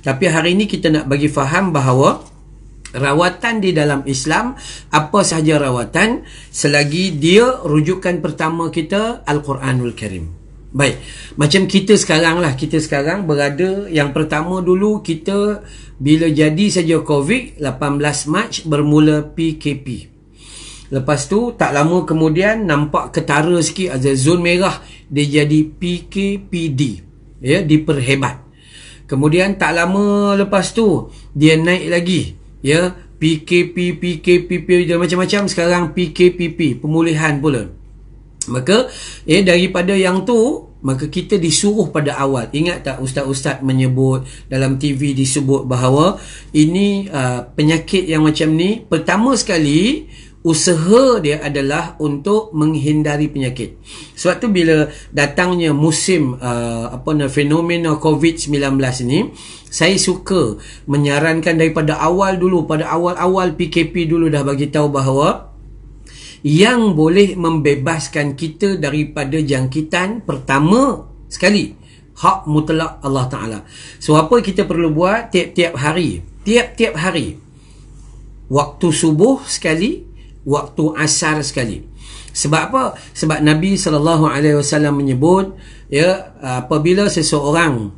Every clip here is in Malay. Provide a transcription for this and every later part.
Tapi hari ini kita nak bagi faham bahawa rawatan di dalam Islam apa sahaja rawatan selagi dia rujukan pertama kita Al-Quranul Karim. Baik. Macam kita sekarang lah kita sekarang berada yang pertama dulu kita bila jadi saja COVID 18 Mac bermula PKP. Lepas tu tak lama kemudian nampak ketara sikit ada zon merah dia jadi PKPD. Ya, diperhebat. Kemudian tak lama lepas tu dia naik lagi ya PKP PKP dan macam-macam sekarang PKPP pemulihan pula. Maka ya eh, daripada yang tu maka kita disuruh pada awal ingat tak ustaz-ustaz menyebut dalam TV disebut bahawa ini uh, penyakit yang macam ni pertama sekali usaha dia adalah untuk menghindari penyakit. Sebab tu bila datangnya musim uh, apa nama fenomena COVID-19 ini, saya suka menyarankan daripada awal dulu pada awal-awal PKP dulu dah bagi tahu bahawa yang boleh membebaskan kita daripada jangkitan pertama sekali hak mutlak Allah Taala. So apa kita perlu buat tiap-tiap hari? Tiap-tiap hari. Waktu subuh sekali, waktu asar sekali. Sebab apa? Sebab Nabi saw menyebut ya apabila seseorang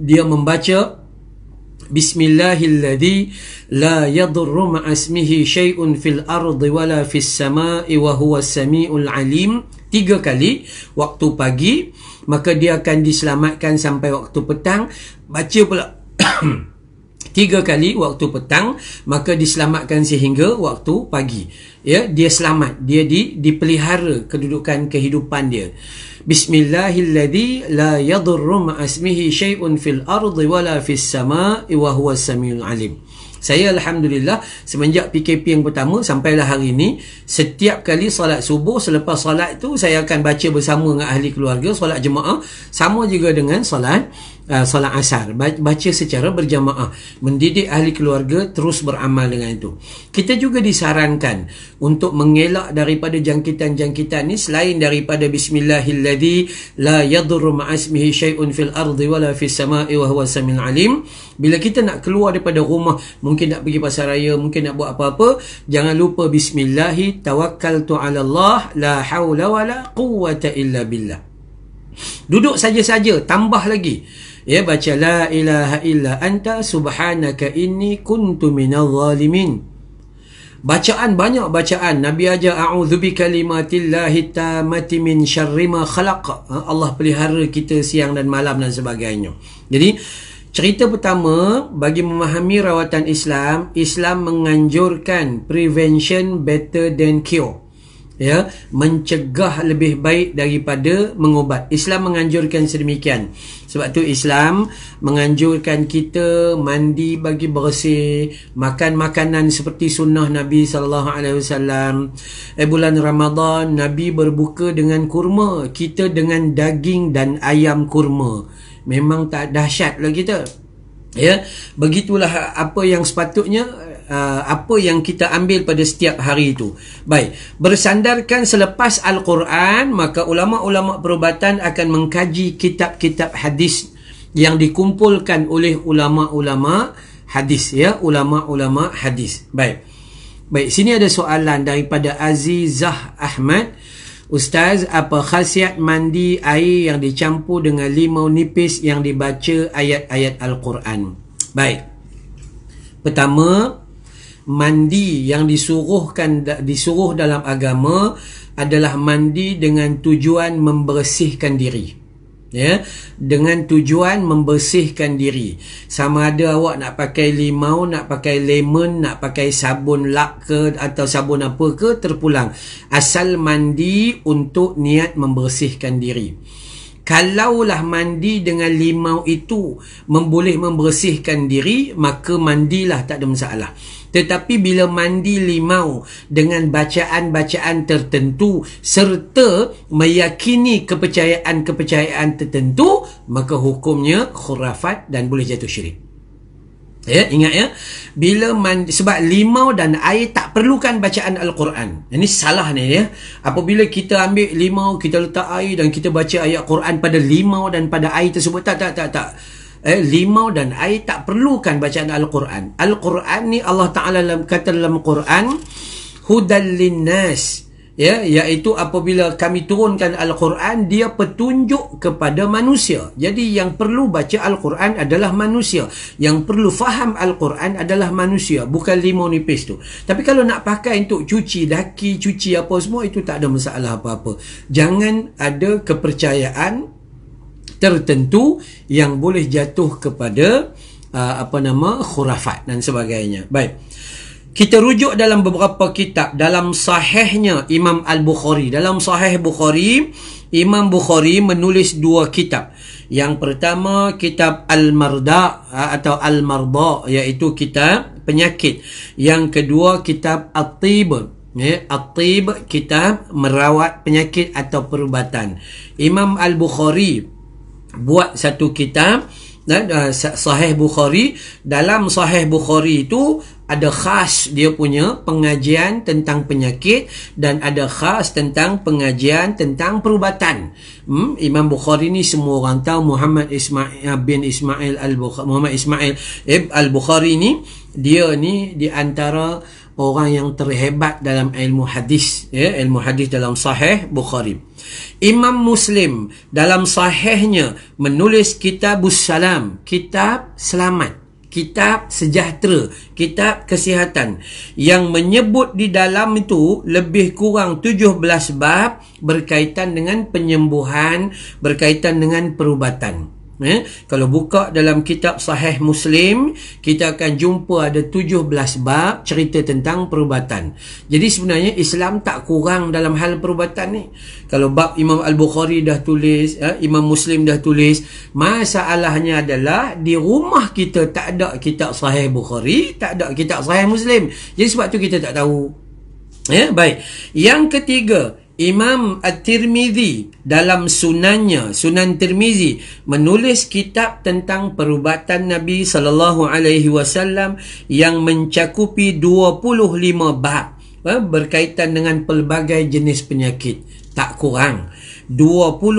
dia membaca Bismillahilladzi la yadurru ma'asmihi syai'un fil ardi wala fis sama'i wa huwa samiul alim tiga kali waktu pagi maka dia akan diselamatkan sampai waktu petang baca pula tiga kali waktu petang maka diselamatkan sehingga waktu pagi ya dia selamat dia di, dipelihara kedudukan kehidupan dia Bismillahilladzi la yadurru asmihi syai'un fil ardi wala fis sama'i wa huwa samiul alim saya Alhamdulillah semenjak PKP yang pertama sampailah hari ini setiap kali salat subuh selepas salat itu saya akan baca bersama dengan ahli keluarga salat jemaah sama juga dengan salat uh, solat asar baca secara berjamaah mendidik ahli keluarga terus beramal dengan itu kita juga disarankan untuk mengelak daripada jangkitan-jangkitan ni selain daripada bismillahilladzi la yadurru ma'asmihi syai'un fil ardi wala fis sama'i wa huwa samil alim bila kita nak keluar daripada rumah mungkin nak pergi pasar raya mungkin nak buat apa-apa jangan lupa bismillahi tawakkaltu ala Allah la haula wala quwwata illa billah duduk saja-saja tambah lagi Ya baca la ilaha illa anta subhanaka inni kuntu minal zalimin. Bacaan banyak bacaan Nabi aja a'udzu bi kalimatillahi tammati min syarri ma khalaq. Ha, Allah pelihara kita siang dan malam dan sebagainya. Jadi cerita pertama bagi memahami rawatan Islam, Islam menganjurkan prevention better than cure ya mencegah lebih baik daripada mengubat Islam menganjurkan sedemikian sebab tu Islam menganjurkan kita mandi bagi bersih makan makanan seperti sunnah Nabi sallallahu alaihi wasallam eh bulan Ramadan Nabi berbuka dengan kurma kita dengan daging dan ayam kurma memang tak dahsyat lagi tu. ya begitulah apa yang sepatutnya Uh, apa yang kita ambil pada setiap hari itu. Baik, bersandarkan selepas Al-Quran, maka ulama-ulama perubatan akan mengkaji kitab-kitab hadis yang dikumpulkan oleh ulama-ulama hadis ya, ulama-ulama hadis. Baik. Baik, sini ada soalan daripada Azizah Ahmad. Ustaz, apa khasiat mandi air yang dicampur dengan limau nipis yang dibaca ayat-ayat Al-Quran? Baik. Pertama, mandi yang disuruhkan disuruh dalam agama adalah mandi dengan tujuan membersihkan diri ya dengan tujuan membersihkan diri sama ada awak nak pakai limau nak pakai lemon nak pakai sabun lak ke atau sabun apa ke terpulang asal mandi untuk niat membersihkan diri Kalaulah mandi dengan limau itu memboleh membersihkan diri, maka mandilah tak ada masalah. Tetapi bila mandi limau dengan bacaan-bacaan tertentu serta meyakini kepercayaan-kepercayaan tertentu, maka hukumnya khurafat dan boleh jatuh syirik. Ya, ingat ya. Bila mandi, sebab limau dan air tak perlukan bacaan Al-Quran. Ini salah ni ya. Apabila kita ambil limau, kita letak air dan kita baca ayat Quran pada limau dan pada air tersebut. Tak, tak, tak, tak. Eh, limau dan air tak perlukan bacaan Al-Quran. Al-Quran ni Allah Ta'ala kata dalam Quran, Hudal linnas ya iaitu apabila kami turunkan al-Quran dia petunjuk kepada manusia jadi yang perlu baca al-Quran adalah manusia yang perlu faham al-Quran adalah manusia bukan limau nipis tu tapi kalau nak pakai untuk cuci daki cuci apa semua itu tak ada masalah apa-apa jangan ada kepercayaan tertentu yang boleh jatuh kepada uh, apa nama khurafat dan sebagainya baik kita rujuk dalam beberapa kitab dalam sahihnya Imam Al-Bukhari dalam sahih Bukhari Imam Bukhari menulis dua kitab yang pertama kitab Al-Marda atau Al-Marda iaitu kitab penyakit yang kedua kitab At-Tib ya At-Tib kitab merawat penyakit atau perubatan Imam Al-Bukhari buat satu kitab dan eh, sahih Bukhari dalam sahih Bukhari itu ada khas dia punya pengajian tentang penyakit dan ada khas tentang pengajian tentang perubatan. Hmm? Imam Bukhari ni semua orang tahu Muhammad Ismail bin Ismail Al-Bukhari Muhammad Ismail Ibn eh, Al-Bukhari ni dia ni di antara orang yang terhebat dalam ilmu hadis ya ilmu hadis dalam sahih Bukhari. Imam Muslim dalam sahihnya menulis kitab Salam, kitab selamat kitab sejahtera, kitab kesihatan yang menyebut di dalam itu lebih kurang 17 bab berkaitan dengan penyembuhan, berkaitan dengan perubatan. Eh? Kalau buka dalam kitab sahih Muslim, kita akan jumpa ada 17 bab cerita tentang perubatan. Jadi sebenarnya Islam tak kurang dalam hal perubatan ni. Kalau bab Imam Al-Bukhari dah tulis, eh, Imam Muslim dah tulis, masalahnya adalah di rumah kita tak ada kitab sahih Bukhari, tak ada kitab sahih Muslim. Jadi sebab tu kita tak tahu. eh? baik. Yang ketiga, Imam At-Tirmizi dalam sunannya Sunan Tirmizi menulis kitab tentang perubatan Nabi sallallahu alaihi wasallam yang mencakupi 25 bab eh, berkaitan dengan pelbagai jenis penyakit tak kurang 25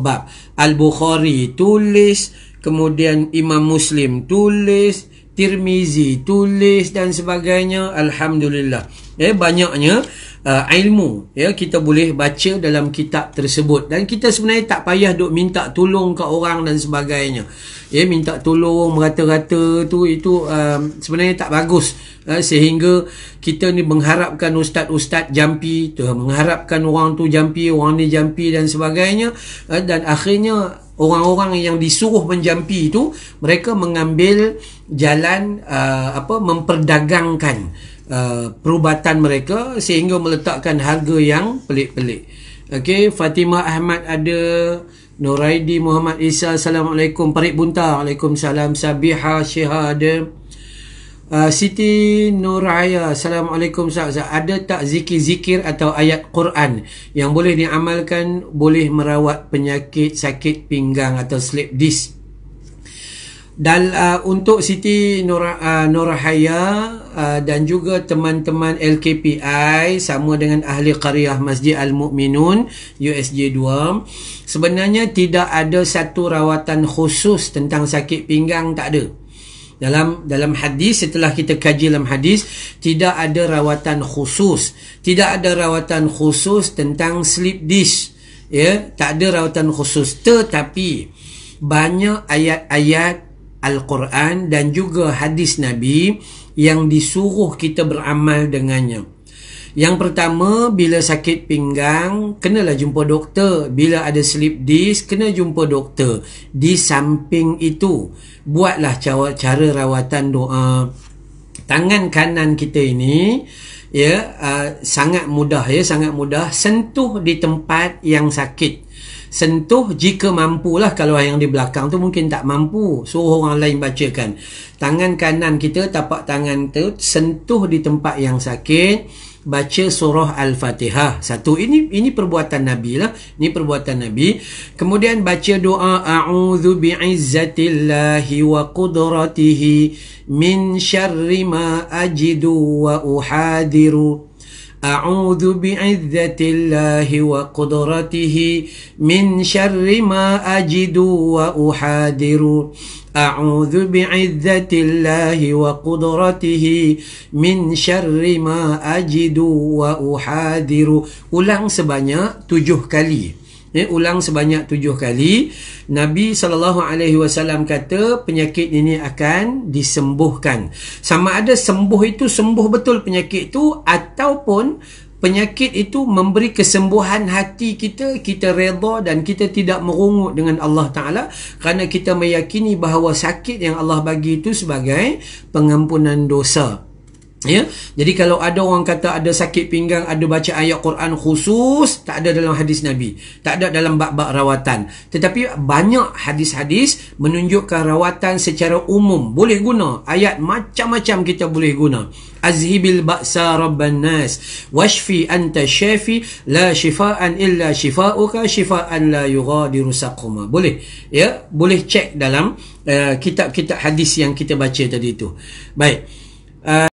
bab Al-Bukhari tulis kemudian Imam Muslim tulis Tirmizi tulis dan sebagainya alhamdulillah eh banyaknya uh, ilmu ya kita boleh baca dalam kitab tersebut dan kita sebenarnya tak payah duk minta tolong ke orang dan sebagainya ya minta tolong merata-rata tu itu um, sebenarnya tak bagus uh, sehingga kita ni mengharapkan ustaz-ustaz jampi tu mengharapkan orang tu jampi orang ni jampi dan sebagainya uh, dan akhirnya orang-orang yang disuruh menjampi itu mereka mengambil jalan uh, apa memperdagangkan uh, perubatan mereka sehingga meletakkan harga yang pelik-pelik. Okey, Fatimah Ahmad ada Nuraidi Muhammad Isa Assalamualaikum Parit Bunta Waalaikumsalam Sabiha Syeha ada uh, Siti Nuraya Assalamualaikum Ustaz Ada tak zikir-zikir atau ayat Quran Yang boleh diamalkan Boleh merawat penyakit sakit pinggang Atau sleep disc dan uh, untuk Siti Nora uh, uh, dan juga teman-teman LKPI sama dengan Ahli Qariah Masjid Al-Mu'minun USJ2 sebenarnya tidak ada satu rawatan khusus tentang sakit pinggang tak ada dalam dalam hadis setelah kita kaji dalam hadis tidak ada rawatan khusus tidak ada rawatan khusus tentang sleep disc ya tak ada rawatan khusus tetapi banyak ayat-ayat Al-Quran dan juga hadis Nabi yang disuruh kita beramal dengannya. Yang pertama, bila sakit pinggang, kenalah jumpa doktor. Bila ada sleep disk, kena jumpa doktor. Di samping itu, buatlah cara, cara rawatan doa. Tangan kanan kita ini ya uh, sangat mudah ya, sangat mudah sentuh di tempat yang sakit sentuh jika mampulah kalau yang di belakang tu mungkin tak mampu suruh orang lain bacakan tangan kanan kita tapak tangan tu sentuh di tempat yang sakit baca surah al-fatihah satu ini ini perbuatan nabi lah ini perbuatan nabi kemudian baca doa a'udzu bi'izzatillahi wa qudratihi min syarri ma ajidu wa uhadiru أعوذ بعزة الله وقدرته من شر ما أجد وأحاذر أعوذ بعزة الله وقدرته من شر ما أجد وأحاذر ulang sebanyak tujuh kali Ya, ulang sebanyak tujuh kali. Nabi SAW kata penyakit ini akan disembuhkan. Sama ada sembuh itu sembuh betul penyakit itu ataupun penyakit itu memberi kesembuhan hati kita, kita reda dan kita tidak merungut dengan Allah Ta'ala kerana kita meyakini bahawa sakit yang Allah bagi itu sebagai pengampunan dosa. Ya. Jadi kalau ada orang kata ada sakit pinggang, ada baca ayat Quran khusus, tak ada dalam hadis Nabi. Tak ada dalam bab-bab rawatan. Tetapi banyak hadis-hadis menunjukkan rawatan secara umum. Boleh guna. Ayat macam-macam kita boleh guna. Azhibil ba'sa rabban nas. Washfi anta syafi. La shifa'an illa shifa'uka shifa'an la yugadiru saqumah. Boleh. Ya. Boleh cek dalam uh, kitab-kitab hadis yang kita baca tadi itu. Baik. Uh,